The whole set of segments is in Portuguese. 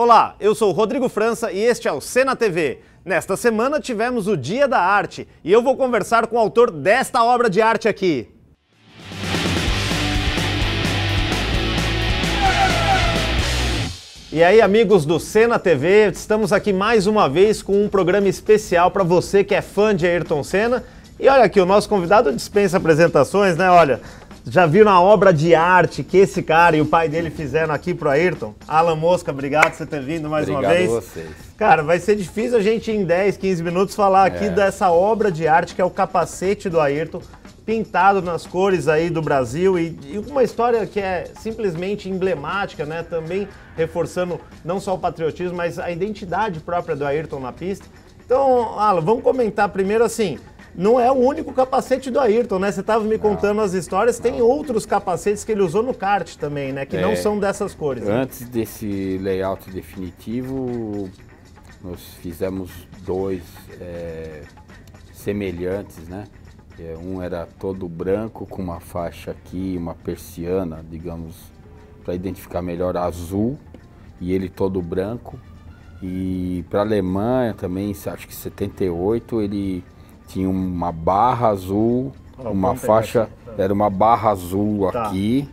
Olá, eu sou Rodrigo França e este é o Cena TV. Nesta semana tivemos o Dia da Arte e eu vou conversar com o autor desta obra de arte aqui. E aí, amigos do Cena TV, estamos aqui mais uma vez com um programa especial para você que é fã de Ayrton Senna. E olha aqui, o nosso convidado dispensa apresentações, né? Olha, já viram a obra de arte que esse cara e o pai dele fizeram aqui pro Ayrton? Alan Mosca, obrigado por você ter vindo mais obrigado uma vez. Obrigado vocês. Cara, vai ser difícil a gente em 10, 15 minutos falar aqui é. dessa obra de arte que é o capacete do Ayrton, pintado nas cores aí do Brasil e, e, uma história que é simplesmente emblemática, né? Também reforçando não só o patriotismo, mas a identidade própria do Ayrton na pista. Então, Alan, vamos comentar primeiro assim, não é o único capacete do Ayrton, né? Você estava me contando não, as histórias, tem outros capacetes que ele usou no kart também, né? Que é, não são dessas cores. Né? Antes desse layout definitivo, nós fizemos dois é, semelhantes, né? É, um era todo branco com uma faixa aqui, uma persiana, digamos, para identificar melhor azul, e ele todo branco. E para a Alemanha também, acho que 78, ele tinha uma barra azul, oh, uma faixa, era uma barra azul tá. aqui,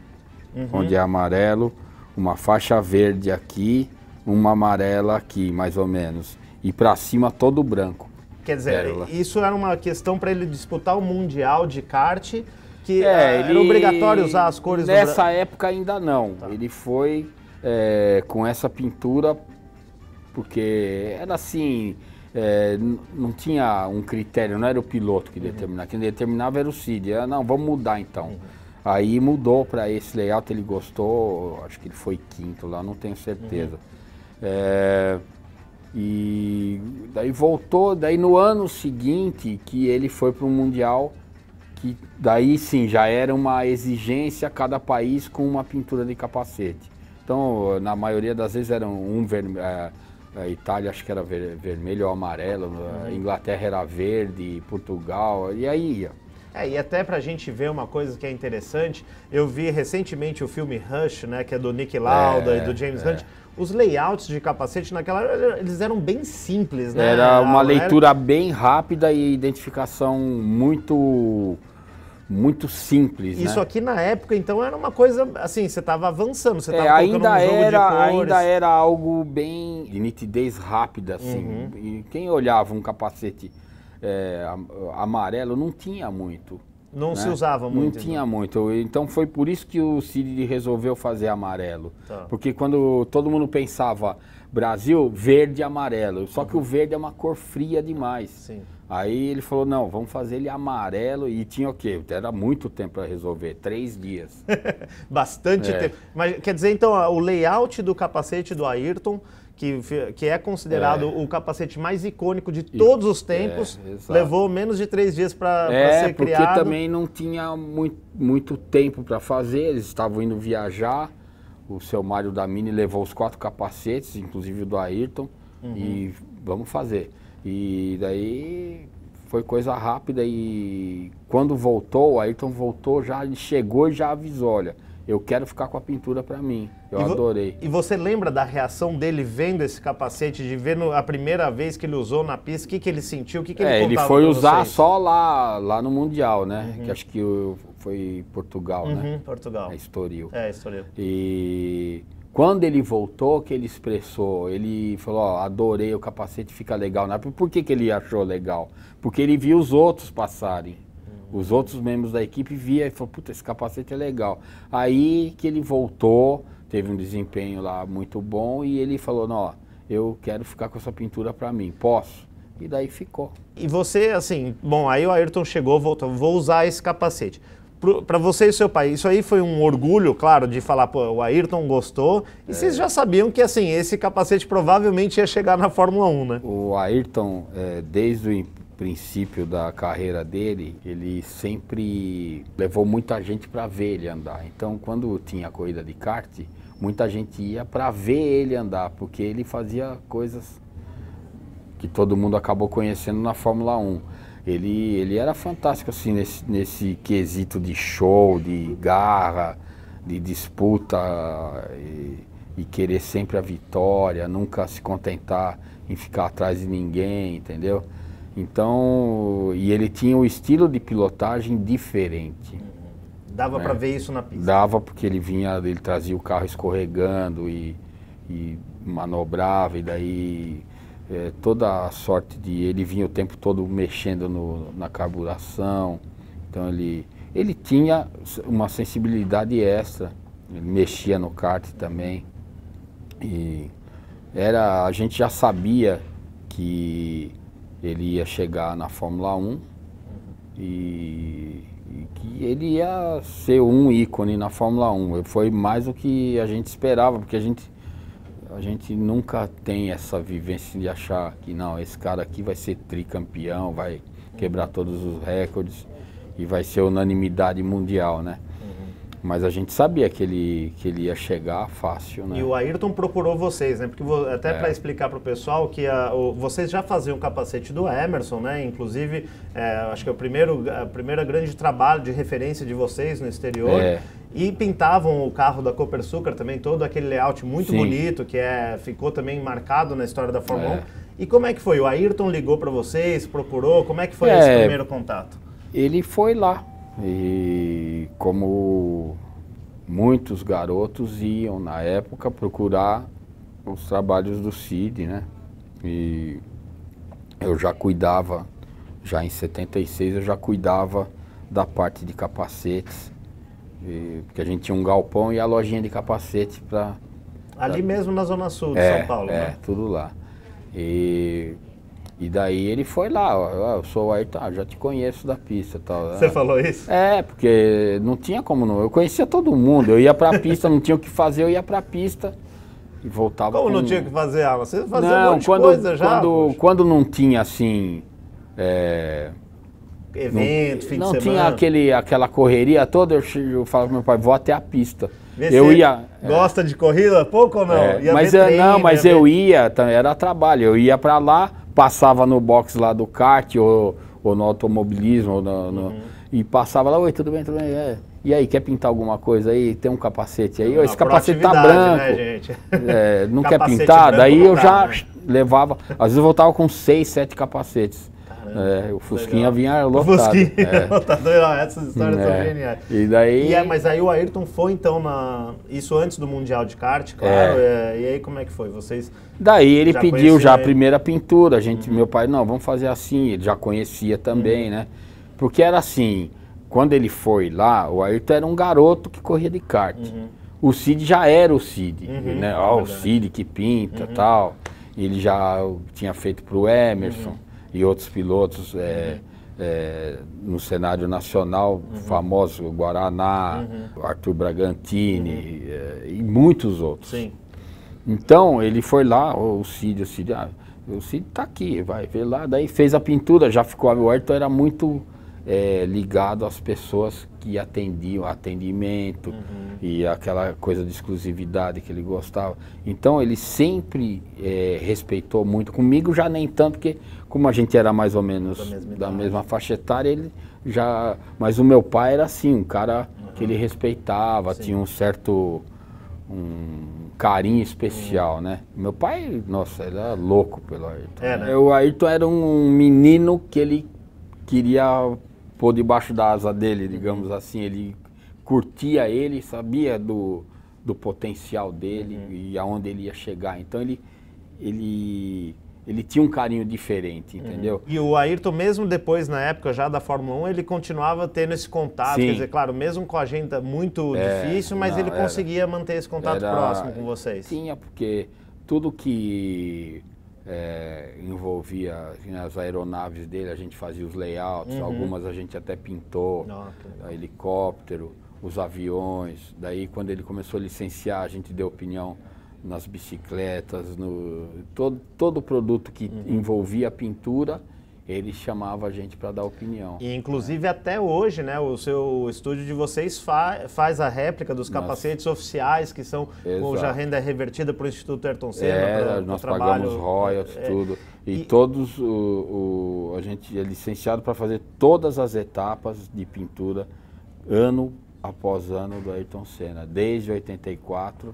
uhum. onde é amarelo, uma faixa verde aqui, uma amarela aqui, mais ou menos. E para cima todo branco. Quer dizer, Pérola. isso era uma questão para ele disputar o Mundial de kart, que é, ah, ele... era obrigatório usar as cores Nessa do... época ainda não. Tá. Ele foi é, com essa pintura, porque era assim, é, não tinha um critério, não era o piloto que uhum. determinava, quem determinava era o Cid. Era, ah, não, vamos mudar então. Uhum. Aí mudou para esse layout, ele gostou, acho que ele foi quinto lá, não tenho certeza. Uhum. É, e daí voltou, daí no ano seguinte que ele foi para o Mundial, que daí sim já era uma exigência cada país com uma pintura de capacete. Então, na maioria das vezes eram um vermelho. É, a Itália acho que era ver, vermelho ou amarelo, uhum. Inglaterra era verde, Portugal, e aí ia. É, e até pra gente ver uma coisa que é interessante, eu vi recentemente o filme Rush, né, que é do Nick Lauda é, e do é, James é. Hunt. Os layouts de capacete naquela era, eles eram bem simples, né? Era uma leitura bem rápida e identificação muito muito simples. Isso né? aqui na época, então, era uma coisa assim, você estava avançando, você estava é, ainda um era, Ainda era algo bem de nitidez rápida, assim. Uhum. E quem olhava um capacete é, amarelo não tinha muito. Não né? se usava muito. Não tinha então. muito. Então foi por isso que o Cid resolveu fazer amarelo. Tá. Porque quando todo mundo pensava Brasil verde e amarelo. Só que o verde é uma cor fria demais. Sim. Aí ele falou, não, vamos fazer ele amarelo e tinha o quê? Era muito tempo para resolver, três dias. Bastante é. tempo. Mas quer dizer, então, o layout do capacete do Ayrton, que, que é considerado é. o capacete mais icônico de todos os tempos, é, levou menos de três dias para é, ser criado. É, porque também não tinha muito, muito tempo para fazer, eles estavam indo viajar. O seu Mário da Mini levou os quatro capacetes, inclusive o do Ayrton, uhum. e vamos fazer. E daí foi coisa rápida e quando voltou, o Ayrton voltou, já ele chegou e já avisou, olha, eu quero ficar com a pintura para mim. Eu e adorei. E você lembra da reação dele vendo esse capacete, de vendo a primeira vez que ele usou na pista, o que, que ele sentiu, o que, que ele É, ele foi usar vocês? só lá, lá no Mundial, né? Uhum. Que acho que o, foi Portugal, né? uhum, né? Portugal. É Estoril. É, Estoril. E quando ele voltou, que ele expressou, ele falou, ó, adorei o capacete, fica legal. né por que, que ele achou legal? Porque ele viu os outros passarem. Uhum. Os outros membros da equipe via e falou, puta, esse capacete é legal. Aí que ele voltou, teve um desempenho lá muito bom e ele falou, não, ó, eu quero ficar com essa pintura para mim, posso? E daí ficou. E você, assim, bom, aí o Ayrton chegou, voltou, vou usar esse capacete para você e seu pai, isso aí foi um orgulho, claro, de falar, pô, o Ayrton gostou. E é. vocês já sabiam que, assim, esse capacete provavelmente ia chegar na Fórmula 1, né? O Ayrton, é, desde o princípio da carreira dele, ele sempre levou muita gente para ver ele andar. Então, quando tinha corrida de kart, muita gente ia para ver ele andar, porque ele fazia coisas que todo mundo acabou conhecendo na Fórmula 1. Ele, ele era fantástico assim nesse, nesse quesito de show, de garra, de disputa e, e querer sempre a vitória, nunca se contentar em ficar atrás de ninguém, entendeu? Então, e ele tinha um estilo de pilotagem diferente. Dava né? para ver isso na pista? Dava porque ele vinha, ele trazia o carro escorregando e, e manobrava e daí é, toda a sorte de ele vinha o tempo todo mexendo no, na carburação, então ele, ele tinha uma sensibilidade extra, ele mexia no kart também e era a gente já sabia que ele ia chegar na Fórmula 1 e, e que ele ia ser um ícone na Fórmula 1. Foi mais do que a gente esperava, porque a gente a gente nunca tem essa vivência de achar que não, esse cara aqui vai ser tricampeão, vai quebrar todos os recordes e vai ser unanimidade mundial, né? Uhum. Mas a gente sabia que ele, que ele ia chegar fácil, né? E o Ayrton procurou vocês, né? Porque até é. para explicar para o pessoal que a, o, vocês já faziam o capacete do Emerson, né? Inclusive, é, acho que é o primeiro a primeira grande trabalho de referência de vocês no exterior. É. E pintavam o carro da Cooper Sucre também, todo aquele layout muito Sim. bonito, que é, ficou também marcado na história da Fórmula é. 1. E como é que foi? O Ayrton ligou para vocês, procurou? Como é que foi é, esse primeiro contato? Ele foi lá. E como muitos garotos iam na época procurar os trabalhos do CID, né? E eu já cuidava, já em 76 eu já cuidava da parte de capacetes e, porque a gente tinha um galpão e a lojinha de capacete para. Ali pra... mesmo na Zona Sul de é, São Paulo, é, né? tudo lá. E, e daí ele foi lá, ó, eu sou o Ayrton, tá, já te conheço da pista tal. Né? Você né? falou isso? É, porque não tinha como não. Eu conhecia todo mundo, eu ia para a pista, não tinha o que fazer, eu ia para a pista e voltava. Como com... não tinha o que fazer, Alan? Você fazia não, um monte quando, de coisa já. Quando, quando não tinha assim. É, evento, não, fim não de semana? Não tinha aquele, aquela correria toda, eu, eu falava pro meu pai, vou até a pista. Vê eu ia. Gosta é, de corrida pouco ou não? É, mas é, eu, treino, não, mas eu ia, tá, era trabalho. Eu ia para lá, passava no box lá do kart ou, ou no automobilismo ou no, no, uhum. e passava lá, oi, tudo bem, tudo bem. É. E aí, quer pintar alguma coisa aí? Tem um capacete aí? Não, Esse capacete tá né, branco. Né, gente? É, não quer pintar? Daí eu já né? levava. Às vezes eu voltava com seis, sete capacetes. É, é, o Fusquinha legal. vinha lotado. O Fusquinha é. lotado. Essas histórias é. são geniais. E daí... E é, mas aí o Ayrton foi, então, na... isso antes do Mundial de Kart, é. claro. É. E aí como é que foi? Vocês... Daí ele já pediu já a primeira pintura. A gente, uhum. meu pai, não, vamos fazer assim. Ele já conhecia também, uhum. né? Porque era assim, quando ele foi lá, o Ayrton era um garoto que corria de kart. Uhum. O Cid já era o Cid, uhum, né? Ó, oh, o Cid que pinta uhum. tal. Ele já tinha feito para o Emerson. Uhum e outros pilotos é, é, no cenário nacional, uhum. famoso Guaraná, uhum. Arthur Bragantini uhum. É, e, e muitos outros. Sim. Então ele foi lá, o Cid, o Cid, ah, o Cid está aqui, vai ver lá. Daí fez a pintura, já ficou, o Arthur era muito é, ligado às pessoas que atendiam, atendimento uhum. e aquela coisa de exclusividade que ele gostava. Então ele sempre é, respeitou muito. Comigo já nem tanto, porque como a gente era mais ou menos da mesma, da mesma faixa etária, ele já. Mas o meu pai era assim, um cara uhum. que ele uhum. respeitava, Sim. tinha um certo um carinho especial, uhum. né? Meu pai, nossa, ele era louco pelo Ayrton. É, né? né? O Ayrton era um menino que ele queria pôr debaixo da asa dele, digamos assim. Ele curtia ele, sabia do, do potencial dele uhum. e aonde ele ia chegar. Então ele, ele, ele tinha um carinho diferente, uhum. entendeu? Uhum. E o Ayrton, mesmo depois, na época já da Fórmula 1, ele continuava tendo esse contato. Sim. Quer dizer, claro, mesmo com a agenda muito é, difícil, mas não, ele conseguia era, manter esse contato era, próximo com vocês. Tinha, porque tudo que é, envolvia as aeronaves dele, a gente fazia os layouts, uhum. algumas a gente até pintou, Nota, helicóptero, os aviões. Daí quando ele começou a licenciar, a gente deu opinião nas bicicletas, no todo, todo produto que uhum. envolvia a pintura ele chamava a gente para dar opinião. E inclusive até hoje, né, o seu estúdio de vocês fa faz a réplica dos capacetes oficiais que são Exato. cuja renda é revertida para o Instituto Ayrton Senna. É, pra, nós pagamos royalties, é, é, tudo. E, e todos o, o, a gente é licenciado para fazer todas as etapas de pintura ano após ano do Ayrton Senna, desde 84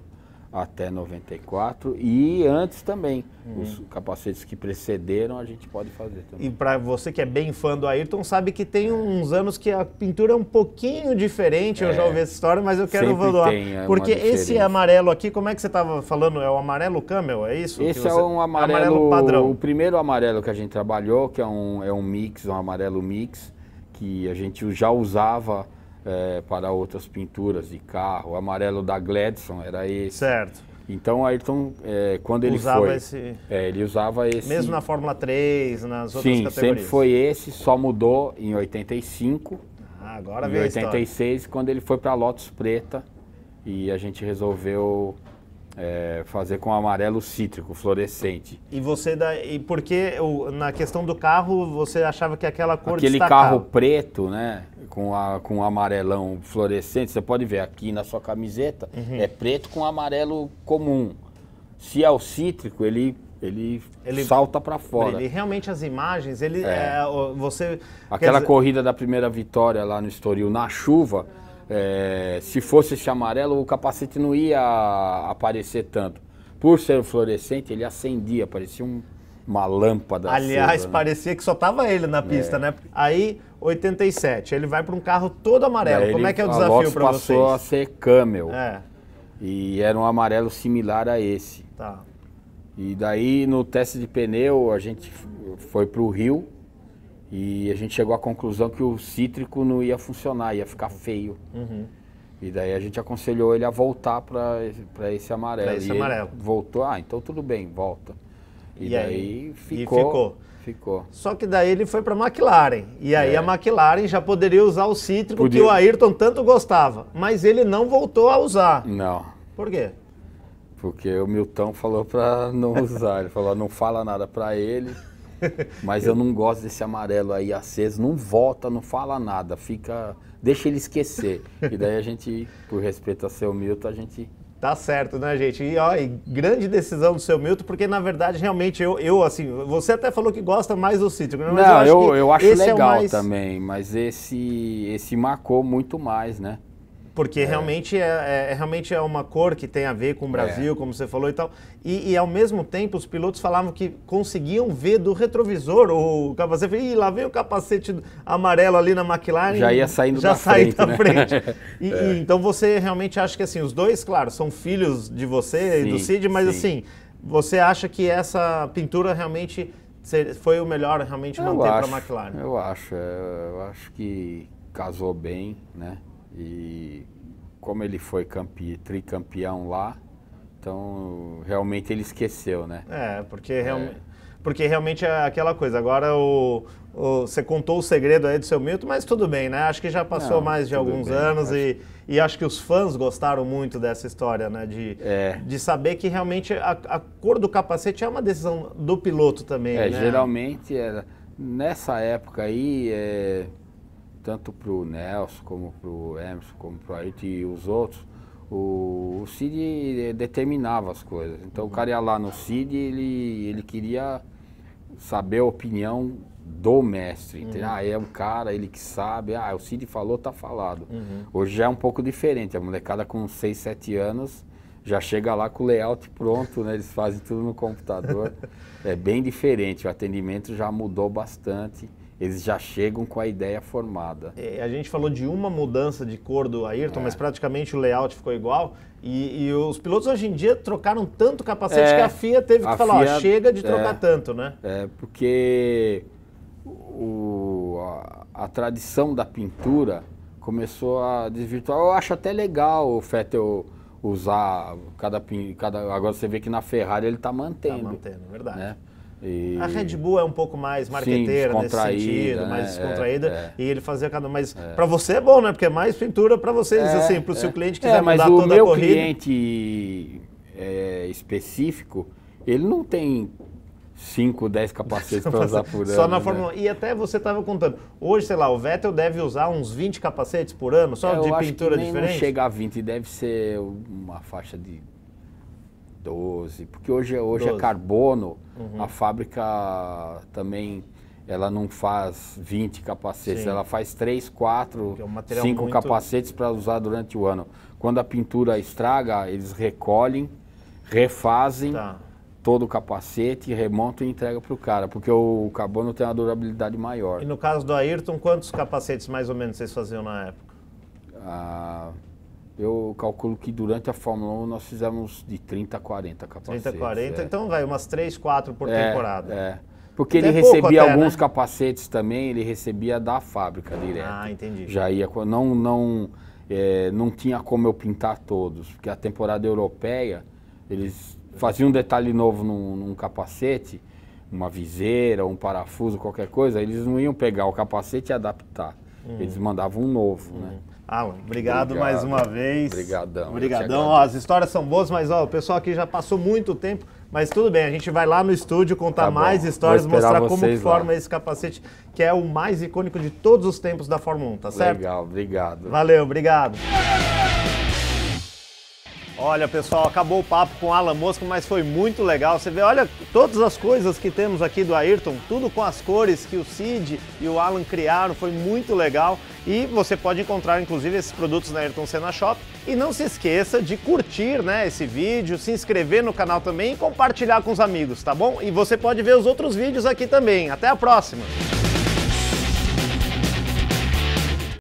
até 94 e antes também. Uhum. Os capacetes que precederam a gente pode fazer também. E para você que é bem fã do Ayrton, sabe que tem uns anos que a pintura é um pouquinho diferente, é. eu já é. ouvi essa história, mas eu quero valorar. É Porque esse amarelo aqui, como é que você estava falando? É o amarelo camel, é isso? Esse é você... é um amarelo, amarelo, padrão. O primeiro amarelo que a gente trabalhou, que é um, é um mix, um amarelo mix, que a gente já usava é, para outras pinturas de carro. O amarelo da Gladson era esse. Certo. Então, Ayrton, é, quando ele usava foi... Esse... É, ele usava esse... Mesmo na Fórmula 3, nas outras Sim, categorias. Sim, sempre foi esse, só mudou em 85. Ah, agora veio Em 86, quando ele foi para a Lotus Preta e a gente resolveu é, fazer com amarelo cítrico, fluorescente. E você da, e porque na questão do carro você achava que aquela cor aquele destacava. carro preto, né? com, a, com o amarelão fluorescente, você pode ver aqui na sua camiseta, uhum. é preto com amarelo comum. Se é o cítrico, ele ele, ele, salta para fora. Ele realmente as imagens, ele é. É, você aquela dizer... corrida da primeira vitória lá no Estoril na chuva, é, se fosse esse amarelo o capacete não ia aparecer tanto. Por ser fluorescente ele acendia, parecia um uma lâmpada Aliás, acesa, né? parecia que só tava ele na pista, é. né? Aí, 87, ele vai para um carro todo amarelo. Como é que é o desafio para vocês? passou a ser Camel. É. E era um amarelo similar a esse. Tá. E daí, no teste de pneu, a gente foi para o Rio e a gente chegou à conclusão que o cítrico não ia funcionar, ia ficar feio. Uhum. E daí a gente aconselhou ele a voltar para esse amarelo. Pra esse e amarelo. voltou, ah, então tudo bem, volta. E, e daí aí, ficou, e ficou. Ficou. Só que daí ele foi para a McLaren. E aí é. a McLaren já poderia usar o cítrico Podia. que o Ayrton tanto gostava. Mas ele não voltou a usar. Não. Por quê? Porque o Milton falou para não usar. Ele falou, não fala nada para ele. Mas eu não gosto desse amarelo aí aceso. Não volta, não fala nada. Fica, deixa ele esquecer. E daí a gente, por respeito a seu Milton, a gente Tá certo, né, gente? E, ó, e grande decisão do seu Milton, porque na verdade, realmente, eu, eu assim, você até falou que gosta mais do cítrico, né? Mas Não, eu acho, eu, eu acho é legal é mais... também, mas esse, esse marcou muito mais, né? Porque é. realmente, é, é, é, realmente é uma cor que tem a ver com o é. Brasil, é. como você falou e tal. E, e, ao mesmo tempo, os pilotos falavam que conseguiam ver do retrovisor o capacete. E lá vem o capacete amarelo ali na McLaren. Já ia saindo já da frente. Já da né? frente. E, e, é. então você realmente acha que assim, os dois, claro, são filhos de você sim, e do Cid, mas sim. assim, você acha que essa pintura realmente foi o melhor realmente eu manter para a McLaren? Eu acho. Eu acho que casou bem, né? E como ele foi campe... tricampeão lá, então realmente ele esqueceu, né? É, porque realmente. É. Porque realmente é aquela coisa. Agora o, o, você contou o segredo aí do seu Milton, mas tudo bem, né? Acho que já passou Não, mais de alguns bem, anos acho... E, e acho que os fãs gostaram muito dessa história, né? De, é. de saber que realmente a, a, cor do capacete é uma decisão do piloto também. É, né? geralmente era. É, nessa época aí. É tanto para o Nelson, como para o Emerson, como para o Ayrton e os outros, o, o Cid eh, determinava as coisas. Então o cara ia lá no Cid ele, ele queria saber a opinião do mestre. Uhum. Ah, é um cara, ele que sabe. Ah, o Cid falou, tá falado. Uhum. Hoje já é um pouco diferente. A molecada com 6, 7 anos já chega lá com o layout pronto, né? Eles fazem tudo no computador. é bem diferente. O atendimento já mudou bastante eles já chegam com a ideia formada. É, a gente falou de uma mudança de cor do Ayrton, é. mas praticamente o layout ficou igual. E, e, os pilotos hoje em dia trocaram tanto capacete é, que a FIA teve que falar, FIA, ó, chega de é, trocar tanto, né? É, porque o, a, a, tradição da pintura começou a desvirtuar. Eu acho até legal o Fettel usar cada, cada agora você vê que na Ferrari ele está mantendo. Está mantendo, é verdade. Né? E... A Red Bull é um pouco mais marqueteira Sim, nesse sentido, né? mais é, descontraída. É, é. E ele fazia cada mais. É. Para você é bom, né? Porque é mais pintura para vocês, é, assim, para é. o seu cliente quiser é, mas mudar o toda meu a corrida. cliente específico, ele não tem 5, 10 capacetes para usar por ano. Só na né? Fórmula né? 1. E até você estava contando. Hoje, sei lá, o Vettel deve usar uns 20 capacetes por ano, só de pintura diferente? Não chega a 20, deve ser uma faixa de 12, porque hoje, hoje 12. é carbono, uhum. a fábrica também ela não faz 20 capacetes, Sim. ela faz 3, 4, é um 5 muito... capacetes para usar durante o ano. Quando a pintura estraga, eles recolhem, refazem tá. todo o capacete, remontam e entregam para o cara, porque o carbono tem uma durabilidade maior. E no caso do Ayrton, quantos capacetes mais ou menos vocês faziam na época? Ah... Eu calculo que durante a Fórmula 1 nós fizemos de 30 a 40 capacetes. 30 a 40, é. então vai umas 3, 4 por é, temporada. É. Porque até ele recebia até, alguns né? capacetes também, ele recebia da fábrica direto. Ah, entendi. Já ia não não é, não tinha como eu pintar todos, porque a temporada europeia eles faziam um detalhe novo num, num capacete, uma viseira, um parafuso, qualquer coisa, eles não iam pegar o capacete e adaptar. Hum. Eles mandavam um novo, né? Hum. Alan, obrigado, obrigado, mais uma vez. Obrigadão. Obrigadão. Ó, as histórias são boas, mas ó, o pessoal aqui já passou muito tempo. Mas tudo bem, a gente vai lá no estúdio contar tá mais histórias, mostrar como lá. forma esse capacete, que é o mais icônico de todos os tempos da Fórmula 1, tá certo? Legal, obrigado. Valeu, obrigado. Olha, pessoal, acabou o papo com Alan Mosco, mas foi muito legal. Você vê, olha todas as coisas que temos aqui do Ayrton, tudo com as cores que o Cid e o Alan criaram, foi muito legal. E você pode encontrar, inclusive, esses produtos na Ayrton Senna Shop. E não se esqueça de curtir né, esse vídeo, se inscrever no canal também e compartilhar com os amigos, tá bom? E você pode ver os outros vídeos aqui também. Até a próxima!